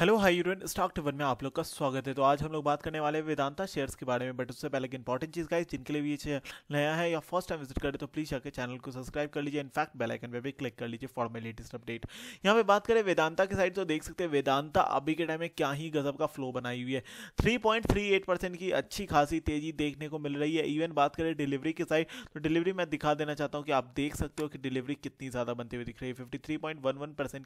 hello hi यूरोन stock टिवन में आप लोग का स्वागत है तो आज हम लोग बात करने वाले वेदांता शेयर्स के बारे में बट उससे पहले एक इंपॉर्टेंट चीज़ गाइस जिनके लिए भी ये नया है या फर्स्ट टाइम विजिट करें तो प्लीज़ आकर चैनल को सब्सक्राइब कर लीजिए इनफैक्ट बेल आइकन पे भी क्लिक कर लीजिए फॉर माई लेटेस्ट अपडेट यहाँ पे बात करें वेदांता की साइड तो देख सकते हैं वेदांता अभी के टाइम में क्या ही गजब का फ्लो बनाई हुई है थ्री की अच्छी खासी तेजी देखने को मिल रही है इवन बात करें डिलीवरी की साइड तो डिलीवरी मैं दिखा देना चाहता हूँ कि आप देख सकते हो कि डिलीवरी कितनी ज़्यादा बनती हुई दिख रही है फिफ्टी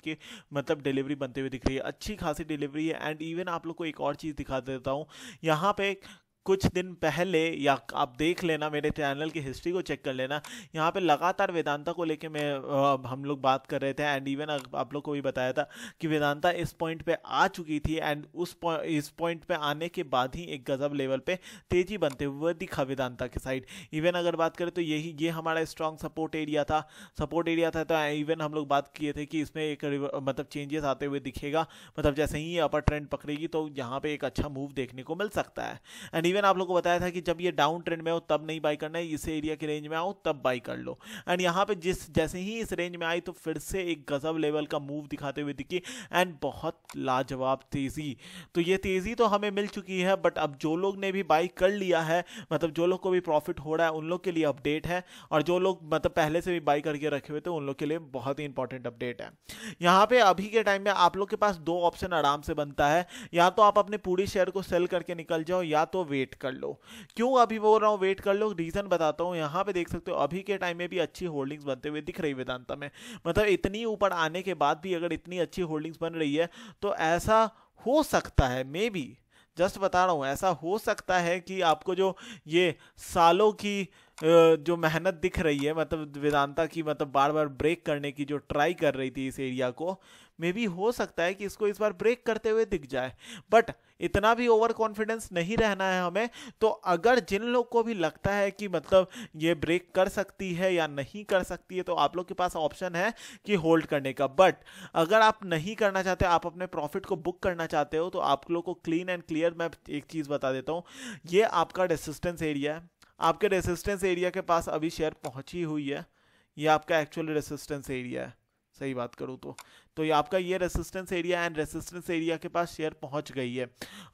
की मतलब डिलीवरी बनती हुई दिख रही है अच्छी खासी से डिलीवरी है एंड इवन आप लोग को एक और चीज़ दिखा देता हूँ यहाँ पे कुछ दिन पहले या आप देख लेना मेरे चैनल की हिस्ट्री को चेक कर लेना यहाँ पे लगातार वेदांता को लेके मैं हम लोग बात कर रहे थे एंड इवन आप लोग को भी बताया था कि वेदांता इस पॉइंट पे आ चुकी थी एंड उस इस पॉइंट पे आने के बाद ही एक गज़ब लेवल पे तेज़ी बनते हुए दिखा वेदांता के साइड इवन अगर बात करें तो यही ये हमारा स्ट्रॉन्ग सपोर्ट एरिया था सपोर्ट एरिया था तो इवन हम लोग बात किए थे कि इसमें एक मतलब चेंजेस आते हुए दिखेगा मतलब जैसे ही अपर ट्रेंड पकड़ेगी तो यहाँ पर एक अच्छा मूव देखने को मिल सकता है एंड इवन आप लोग को बताया था कि जब ये डाउन ट्रेंड में हो तब नहीं बाई करना है इस एरिया के रेंज में आओ तब बाई कर लो एंड यहाँ पे जिस जैसे ही इस रेंज में आई तो फिर से एक गजब लेवल का मूव दिखाते हुए दिखी एंड बहुत लाजवाब तेज़ी तो ये तेज़ी तो हमें मिल चुकी है बट अब जो लोग ने भी बाई कर लिया है मतलब जो लोग को भी प्रॉफिट हो रहा है उन लोग के लिए अपडेट है और जो लोग मतलब पहले से भी बाई करके रखे हुए थे उन लोग के लिए बहुत ही इंपॉर्टेंट अपडेट है यहाँ पे अभी के टाइम में आप लोग के पास दो ऑप्शन आराम से बनता है या तो आप अपने पूरी शेयर को सेल करके निकल जाओ या तो वेट वेट कर लो क्यों अभी बोल रहा हूँ वेट कर लो रीज़न बताता हूँ यहाँ पे देख सकते हो अभी के टाइम में भी अच्छी होल्डिंग्स बनते हुए दिख रही वेदांता में मतलब इतनी ऊपर आने के बाद भी अगर इतनी अच्छी होल्डिंग्स बन रही है तो ऐसा हो सकता है मे बी जस्ट बता रहा हूँ ऐसा हो सकता है कि आपको जो ये सालों की जो मेहनत दिख रही है मतलब वेदांता की मतलब बार बार ब्रेक करने की जो ट्राई कर रही थी इस एरिया को मे भी हो सकता है कि इसको इस बार ब्रेक करते हुए दिख जाए बट इतना भी ओवर कॉन्फिडेंस नहीं रहना है हमें तो अगर जिन लोग को भी लगता है कि मतलब ये ब्रेक कर सकती है या नहीं कर सकती है तो आप लोग के पास ऑप्शन है कि होल्ड करने का बट अगर आप नहीं करना चाहते आप अपने प्रॉफिट को बुक करना चाहते हो तो आप लोग को क्लीन एंड क्लियर मैं एक चीज़ बता देता हूँ ये आपका रेसिस्टेंस एरिया है आपके रेसिस्टेंस एरिया के पास अभी शेयर पहुंची हुई है ये आपका एक्चुअल रेसिस्टेंस एरिया है सही बात करूँ तो तो ये आपका ये resistance area and resistance area के पास शेयर पहुंच गई है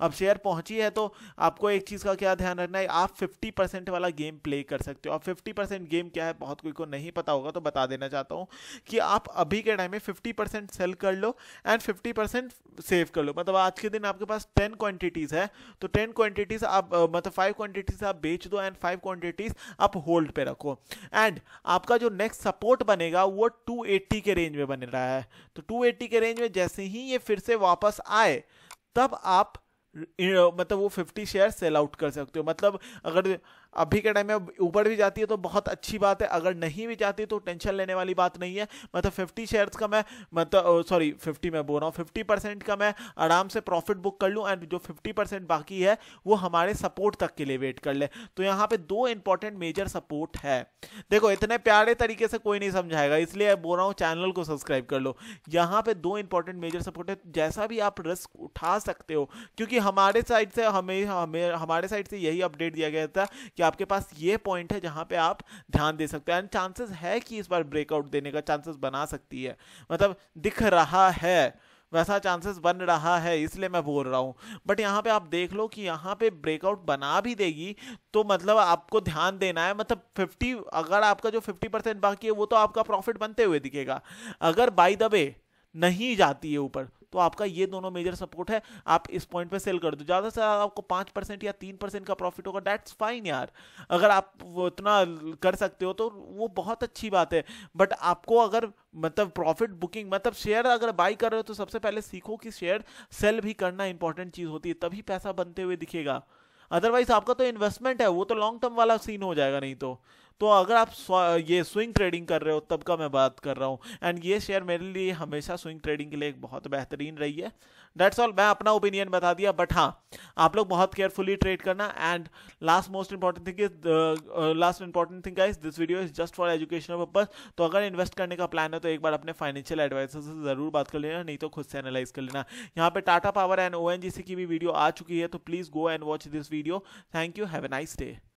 अब शेयर पहुंची है तो आपको एक चीज़ का क्या ध्यान रखना है आप 50 परसेंट वाला गेम प्ले कर सकते हो अब 50 परसेंट गेम क्या है बहुत कोई को नहीं पता होगा तो बता देना चाहता हूँ कि आप अभी के टाइम में 50 परसेंट सेल कर लो एंड 50 परसेंट सेव कर लो मतलब आज के दिन आपके पास टेन क्वांटिटीज है तो टेन क्वांटिटीज आप मतलब फाइव क्वांटिटीज आप बेच दो एंड फाइव क्वांटिटीज आप होल्ड पे रखो एंड आपका जो नेक्स्ट सपोर्ट बनेगा वो 280 के रेंज में बन रहा है तो 280 के रेंज में जैसे ही ये फिर से वापस आए तब आप मतलब वो फिफ्टी शेयर सेल आउट कर सकते हो मतलब अगर अभी के टाइम में ऊपर भी जाती है तो बहुत अच्छी बात है अगर नहीं भी जाती तो टेंशन लेने वाली बात नहीं है मतलब फिफ्टी शेयर्स का मैं मतलब सॉरी फिफ्टी मैं बोल रहा हूँ फिफ्टी परसेंट का मैं आराम से प्रॉफिट बुक कर लूँ एंड जो फिफ्टी परसेंट बाकी है वो हमारे सपोर्ट तक के लिए वेट कर ले तो यहाँ पे दो इंपॉर्टेंट मेजर सपोर्ट है देखो इतने प्यारे तरीके से कोई नहीं समझाएगा इसलिए बोल रहा हूँ चैनल को सब्सक्राइब कर लो यहाँ पे दो इंपॉर्टेंट मेजर सपोर्ट है जैसा भी आप रिस्क उठा सकते हो क्योंकि हमारे साइड से हमें हमें हमारे साइड से यही अपडेट दिया गया था कि आपके पास ये पॉइंट है जहाँ पे आप ध्यान दे सकते हैं एंड चांसेस है कि इस बार ब्रेकआउट देने का चांसेस बना सकती है मतलब दिख रहा है वैसा चांसेस बन रहा है इसलिए मैं बोल रहा हूँ बट यहाँ पे आप देख लो कि यहाँ पे ब्रेकआउट बना भी देगी तो मतलब आपको ध्यान देना है मतलब 50 अगर आपका जो 50 परसेंट बाकी है वो तो आपका प्रॉफिट बनते हुए दिखेगा अगर बाई द वे नहीं जाती है ऊपर तो आपका ये दोनों मेजर सपोर्ट है आप इस पॉइंट पे सेल कर दो ज़्यादा से ज्यादा आपको पांच परसेंट या तीन परसेंट का प्रॉफिट होगा डेट्स फाइन यार अगर आप इतना कर सकते हो तो वो बहुत अच्छी बात है बट आपको अगर मतलब प्रॉफिट बुकिंग मतलब शेयर अगर बाई कर रहे हो तो सबसे पहले सीखो कि शेयर सेल भी करना इंपॉर्टेंट चीज़ होती है तभी पैसा बनते हुए दिखेगा अदरवाइज आपका तो इन्वेस्टमेंट है वो तो लॉन्ग टर्म वाला सीन हो जाएगा नहीं तो तो अगर आप ये स्विंग ट्रेडिंग कर रहे हो तब का मैं बात कर रहा हूँ एंड ये शेयर मेरे लिए हमेशा स्विंग ट्रेडिंग के लिए एक बहुत बेहतरीन रही है डेट्स ऑल मैं अपना ओपिनियन बता दिया बट हाँ आप लोग बहुत केयरफुली ट्रेड करना and last most important thing is last important thing is this video is just for educational purpose तो अगर इन्वेस्ट करने का प्लान है तो एक बार अपने फाइनेंशियल एडवाइजर से जरूर बात कर लेना नहीं तो खुद से एनालाइज कर लेना यहाँ पे टाटा पावर एंड ओ की भी वीडियो आ चुकी है तो please go and watch this video thank you have a nice day